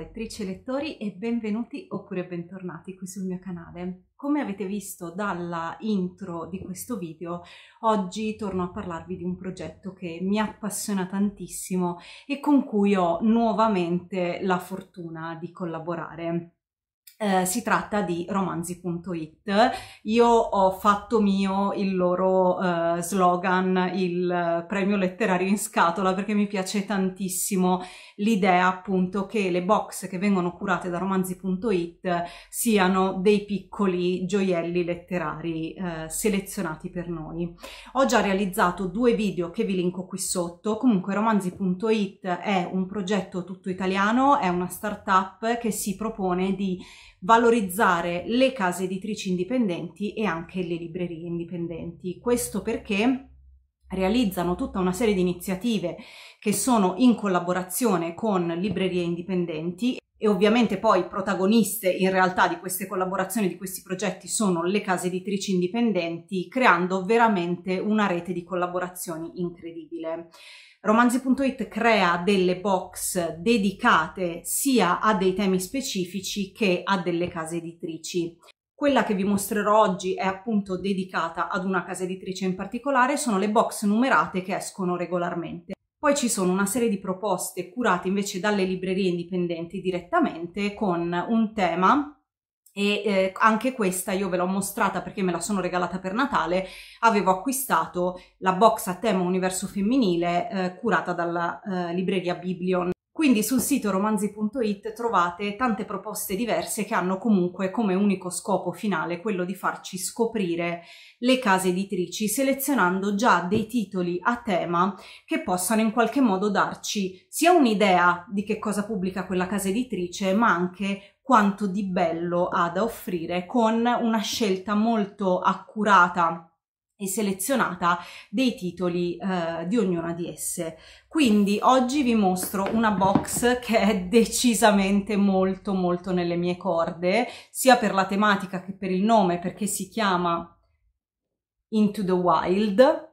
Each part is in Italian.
lettrici e lettori e benvenuti oppure bentornati qui sul mio canale. Come avete visto dalla intro di questo video, oggi torno a parlarvi di un progetto che mi appassiona tantissimo e con cui ho nuovamente la fortuna di collaborare. Eh, si tratta di romanzi.it. Io ho fatto mio il loro eh, slogan, il premio letterario in scatola, perché mi piace tantissimo l'idea appunto che le box che vengono curate da romanzi.it siano dei piccoli gioielli letterari eh, selezionati per noi. Ho già realizzato due video che vi linko qui sotto, comunque romanzi.it è un progetto tutto italiano, è una startup che si propone di valorizzare le case editrici indipendenti e anche le librerie indipendenti. Questo perché realizzano tutta una serie di iniziative che sono in collaborazione con librerie indipendenti e ovviamente poi protagoniste in realtà di queste collaborazioni, di questi progetti sono le case editrici indipendenti, creando veramente una rete di collaborazioni incredibile. Romanzi.it crea delle box dedicate sia a dei temi specifici che a delle case editrici. Quella che vi mostrerò oggi è appunto dedicata ad una casa editrice in particolare, sono le box numerate che escono regolarmente. Poi ci sono una serie di proposte curate invece dalle librerie indipendenti direttamente con un tema e eh, anche questa io ve l'ho mostrata perché me la sono regalata per Natale, avevo acquistato la box a tema universo femminile eh, curata dalla eh, libreria Biblion. Quindi sul sito romanzi.it trovate tante proposte diverse che hanno comunque come unico scopo finale quello di farci scoprire le case editrici selezionando già dei titoli a tema che possano in qualche modo darci sia un'idea di che cosa pubblica quella casa editrice ma anche quanto di bello ha da offrire con una scelta molto accurata e selezionata dei titoli eh, di ognuna di esse. Quindi oggi vi mostro una box che è decisamente molto molto nelle mie corde, sia per la tematica che per il nome, perché si chiama Into the Wild,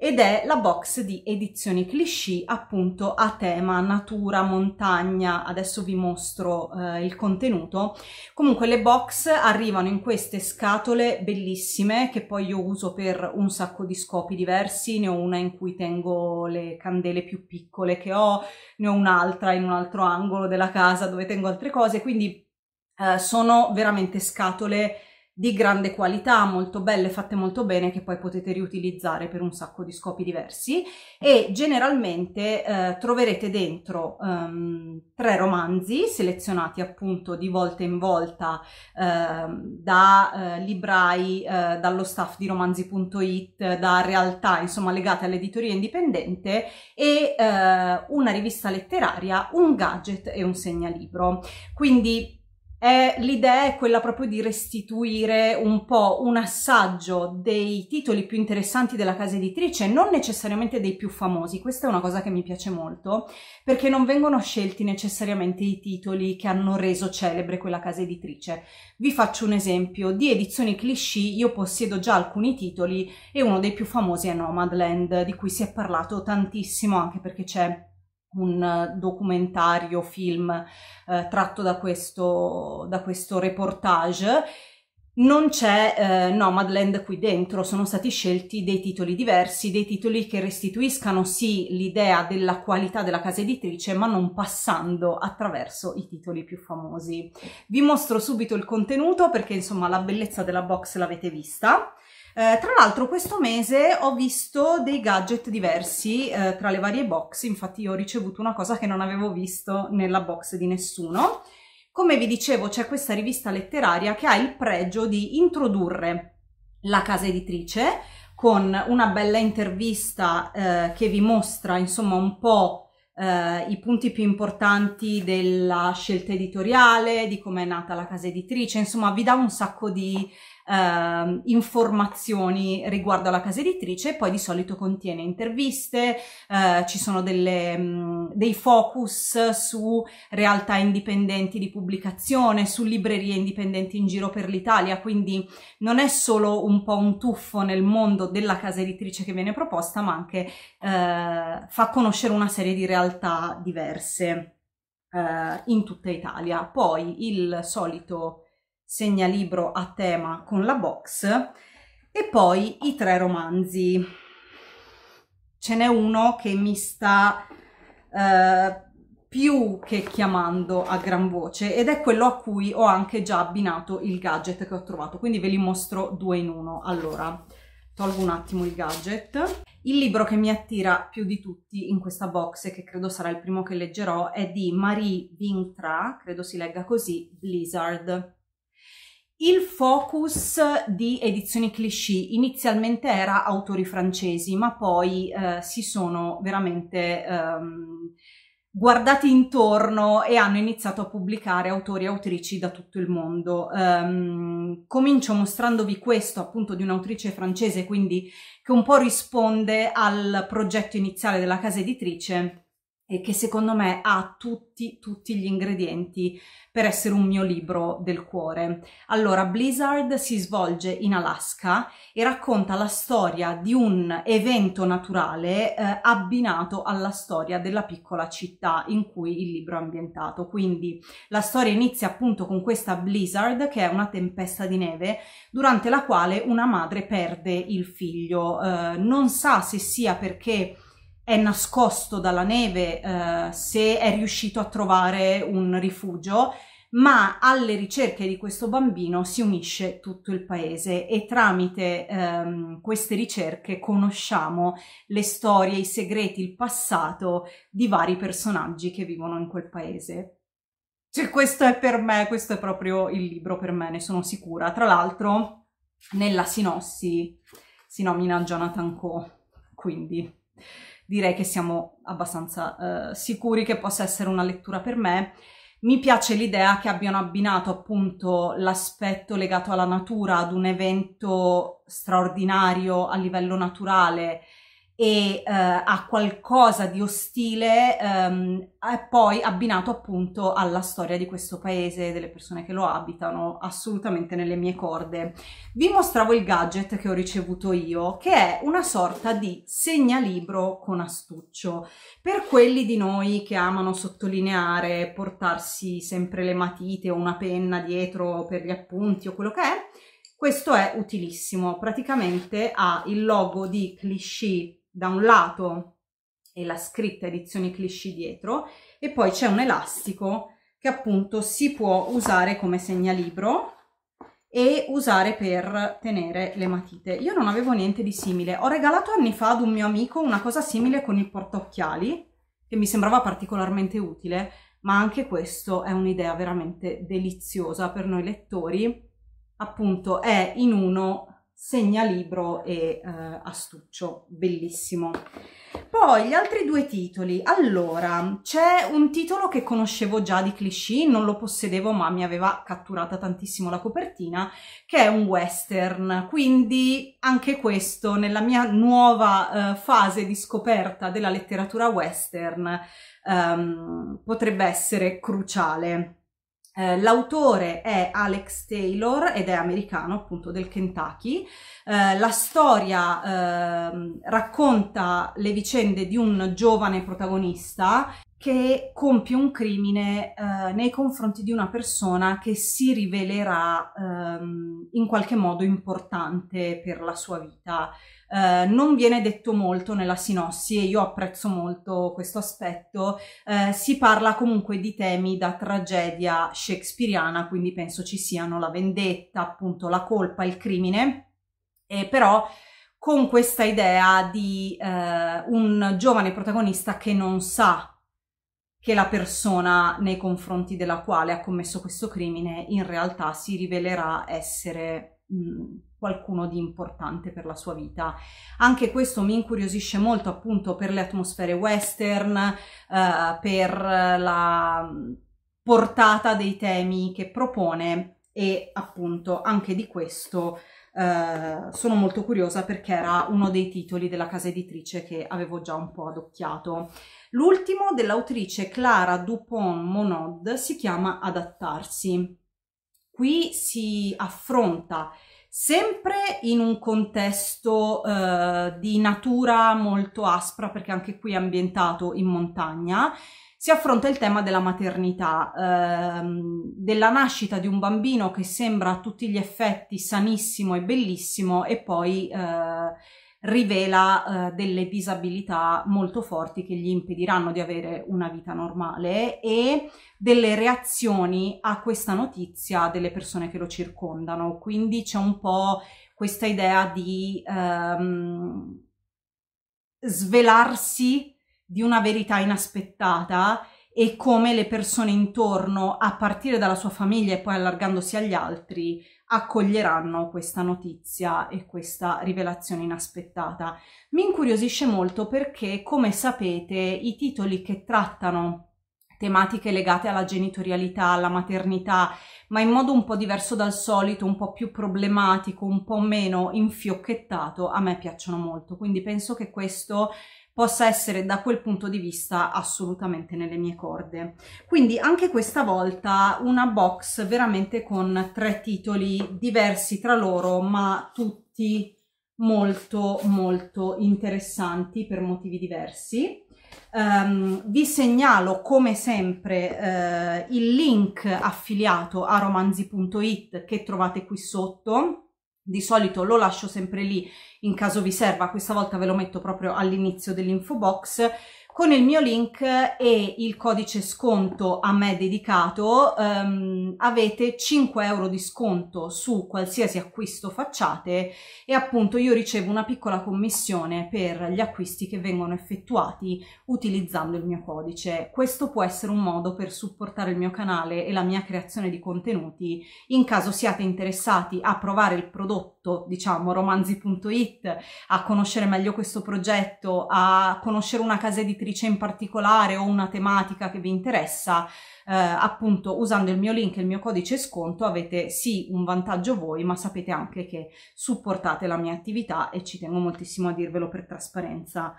ed è la box di edizioni cliché appunto a tema natura, montagna, adesso vi mostro eh, il contenuto. Comunque le box arrivano in queste scatole bellissime che poi io uso per un sacco di scopi diversi, ne ho una in cui tengo le candele più piccole che ho, ne ho un'altra in un altro angolo della casa dove tengo altre cose, quindi eh, sono veramente scatole di grande qualità, molto belle, fatte molto bene, che poi potete riutilizzare per un sacco di scopi diversi e generalmente eh, troverete dentro ehm, tre romanzi selezionati appunto di volta in volta ehm, da eh, librai, eh, dallo staff di romanzi.it, da realtà insomma legate all'editoria indipendente e eh, una rivista letteraria, un gadget e un segnalibro. Quindi eh, l'idea è quella proprio di restituire un po' un assaggio dei titoli più interessanti della casa editrice, non necessariamente dei più famosi, questa è una cosa che mi piace molto, perché non vengono scelti necessariamente i titoli che hanno reso celebre quella casa editrice. Vi faccio un esempio, di edizioni cliché io possiedo già alcuni titoli e uno dei più famosi è Nomadland, di cui si è parlato tantissimo anche perché c'è un documentario film eh, tratto da questo, da questo reportage. Non c'è eh, Nomadland qui dentro, sono stati scelti dei titoli diversi, dei titoli che restituiscano sì l'idea della qualità della casa editrice, ma non passando attraverso i titoli più famosi. Vi mostro subito il contenuto perché insomma la bellezza della box l'avete vista. Eh, tra l'altro questo mese ho visto dei gadget diversi eh, tra le varie box, infatti io ho ricevuto una cosa che non avevo visto nella box di nessuno. Come vi dicevo c'è questa rivista letteraria che ha il pregio di introdurre la casa editrice con una bella intervista eh, che vi mostra insomma un po' eh, i punti più importanti della scelta editoriale, di come è nata la casa editrice, insomma vi dà un sacco di eh, informazioni riguardo alla casa editrice e poi di solito contiene interviste, eh, ci sono delle, mh, dei focus su realtà indipendenti di pubblicazione, su librerie indipendenti in giro per l'Italia, quindi non è solo un po' un tuffo nel mondo della casa editrice che viene proposta, ma anche eh, fa conoscere una serie di realtà realtà diverse eh, in tutta Italia. Poi il solito segnalibro a tema con la box e poi i tre romanzi. Ce n'è uno che mi sta eh, più che chiamando a gran voce ed è quello a cui ho anche già abbinato il gadget che ho trovato, quindi ve li mostro due in uno. Allora, tolgo un attimo il gadget. Il libro che mi attira più di tutti in questa box e che credo sarà il primo che leggerò è di Marie Vintra, credo si legga così, Blizzard. Il focus di Edizioni Cliché inizialmente era autori francesi, ma poi eh, si sono veramente... Ehm, guardati intorno e hanno iniziato a pubblicare autori e autrici da tutto il mondo. Um, comincio mostrandovi questo appunto di un'autrice francese, quindi che un po' risponde al progetto iniziale della casa editrice e che secondo me ha tutti, tutti gli ingredienti per essere un mio libro del cuore. Allora, Blizzard si svolge in Alaska e racconta la storia di un evento naturale eh, abbinato alla storia della piccola città in cui il libro è ambientato. Quindi la storia inizia appunto con questa Blizzard che è una tempesta di neve durante la quale una madre perde il figlio. Eh, non sa se sia perché è nascosto dalla neve eh, se è riuscito a trovare un rifugio, ma alle ricerche di questo bambino si unisce tutto il paese e tramite ehm, queste ricerche conosciamo le storie, i segreti, il passato di vari personaggi che vivono in quel paese. Cioè, questo è per me, questo è proprio il libro per me, ne sono sicura. Tra l'altro, nella sinossi si nomina Jonathan Coe, quindi direi che siamo abbastanza eh, sicuri che possa essere una lettura per me. Mi piace l'idea che abbiano abbinato appunto l'aspetto legato alla natura ad un evento straordinario a livello naturale e eh, a qualcosa di ostile ehm, poi abbinato appunto alla storia di questo paese, delle persone che lo abitano, assolutamente nelle mie corde. Vi mostravo il gadget che ho ricevuto io, che è una sorta di segnalibro con astuccio. Per quelli di noi che amano sottolineare, portarsi sempre le matite o una penna dietro per gli appunti o quello che è, questo è utilissimo, praticamente ha il logo di Clichy da un lato e la scritta edizioni cliché dietro e poi c'è un elastico che appunto si può usare come segnalibro e usare per tenere le matite. Io non avevo niente di simile. Ho regalato anni fa ad un mio amico una cosa simile con il portaocchiali che mi sembrava particolarmente utile, ma anche questo è un'idea veramente deliziosa per noi lettori. Appunto è in uno segnalibro e eh, astuccio, bellissimo. Poi gli altri due titoli, allora c'è un titolo che conoscevo già di Clichy, non lo possedevo ma mi aveva catturata tantissimo la copertina, che è un western, quindi anche questo nella mia nuova eh, fase di scoperta della letteratura western ehm, potrebbe essere cruciale. Eh, l'autore è Alex Taylor ed è americano appunto del Kentucky. Eh, la storia eh, racconta le vicende di un giovane protagonista che compie un crimine eh, nei confronti di una persona che si rivelerà ehm, in qualche modo importante per la sua vita. Eh, non viene detto molto nella sinossi e io apprezzo molto questo aspetto. Eh, si parla comunque di temi da tragedia shakespeariana, quindi penso ci siano la vendetta, appunto la colpa, il crimine, e eh, però con questa idea di eh, un giovane protagonista che non sa che la persona nei confronti della quale ha commesso questo crimine in realtà si rivelerà essere mh, mm, qualcuno di importante per la sua vita. Anche questo mi incuriosisce molto appunto per le atmosfere western, eh, per la mm, portata dei temi che propone e appunto anche di questo eh, sono molto curiosa perché era uno dei titoli della casa editrice che avevo già un po' adocchiato. L'ultimo dell'autrice Clara Dupont Monod si chiama Adattarsi. Qui si affronta sempre in un contesto eh, di natura molto aspra perché anche qui è ambientato in montagna si affronta il tema della maternità, ehm, della nascita di un bambino che sembra a tutti gli effetti sanissimo e bellissimo e poi eh, rivela eh, delle disabilità molto forti che gli impediranno di avere una vita normale e delle reazioni a questa notizia delle persone che lo circondano. Quindi c'è un po' questa idea di ehm, svelarsi di una verità inaspettata e come le persone intorno, a partire dalla sua famiglia e poi allargandosi agli altri, accoglieranno questa notizia e questa rivelazione inaspettata. Mi incuriosisce molto perché, come sapete, i titoli che trattano tematiche legate alla genitorialità, alla maternità, ma in modo un po' diverso dal solito, un po' più problematico, un po' meno infiocchettato, a me piacciono molto. Quindi penso che questo possa essere da quel punto di vista assolutamente nelle mie corde. Quindi anche questa volta una box veramente con tre titoli diversi tra loro ma tutti molto molto interessanti per motivi diversi. Um, vi segnalo come sempre uh, il link affiliato a romanzi.it che trovate qui sotto di solito lo lascio sempre lì in caso vi serva, questa volta ve lo metto proprio all'inizio dell'info box con il mio link e il codice sconto a me dedicato ehm, avete 5 euro di sconto su qualsiasi acquisto facciate e appunto io ricevo una piccola commissione per gli acquisti che vengono effettuati utilizzando il mio codice. Questo può essere un modo per supportare il mio canale e la mia creazione di contenuti in caso siate interessati a provare il prodotto sotto diciamo romanzi.it a conoscere meglio questo progetto, a conoscere una casa editrice in particolare o una tematica che vi interessa, eh, appunto usando il mio link e il mio codice sconto avete sì un vantaggio voi, ma sapete anche che supportate la mia attività e ci tengo moltissimo a dirvelo per trasparenza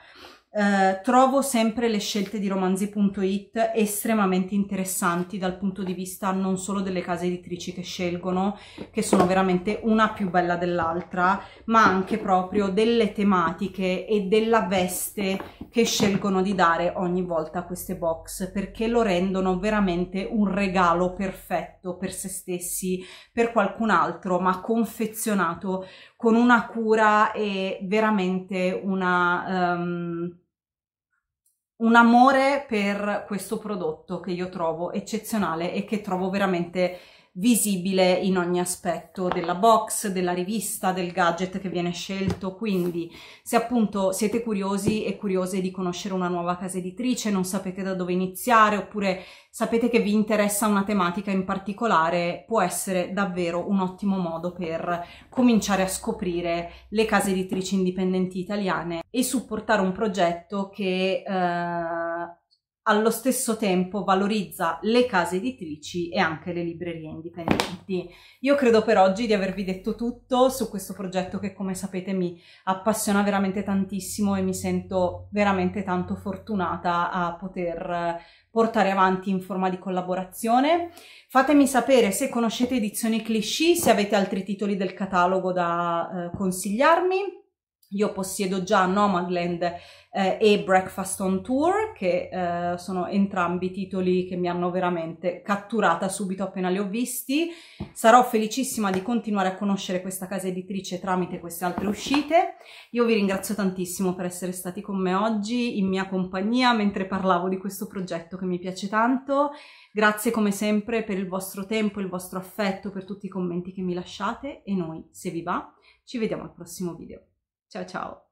eh, trovo sempre le scelte di romanzi.it estremamente interessanti dal punto di vista non solo delle case editrici che scelgono, che sono veramente una più bella dell'altra, ma anche proprio delle tematiche e della veste che scelgono di dare ogni volta a queste box, perché lo rendono veramente un regalo perfetto per se stessi, per qualcun altro, ma confezionato con una cura e veramente una, um, un amore per questo prodotto che io trovo eccezionale e che trovo veramente visibile in ogni aspetto della box, della rivista, del gadget che viene scelto, quindi se appunto siete curiosi e curiose di conoscere una nuova casa editrice, non sapete da dove iniziare oppure sapete che vi interessa una tematica in particolare, può essere davvero un ottimo modo per cominciare a scoprire le case editrici indipendenti italiane e supportare un progetto che eh, allo stesso tempo valorizza le case editrici e anche le librerie indipendenti. Io credo per oggi di avervi detto tutto su questo progetto che come sapete mi appassiona veramente tantissimo e mi sento veramente tanto fortunata a poter portare avanti in forma di collaborazione. Fatemi sapere se conoscete edizioni cliché, se avete altri titoli del catalogo da eh, consigliarmi. Io possiedo già Nomadland eh, e Breakfast on Tour, che eh, sono entrambi titoli che mi hanno veramente catturata subito appena li ho visti. Sarò felicissima di continuare a conoscere questa casa editrice tramite queste altre uscite. Io vi ringrazio tantissimo per essere stati con me oggi, in mia compagnia, mentre parlavo di questo progetto che mi piace tanto. Grazie come sempre per il vostro tempo, il vostro affetto, per tutti i commenti che mi lasciate e noi, se vi va, ci vediamo al prossimo video. 再见。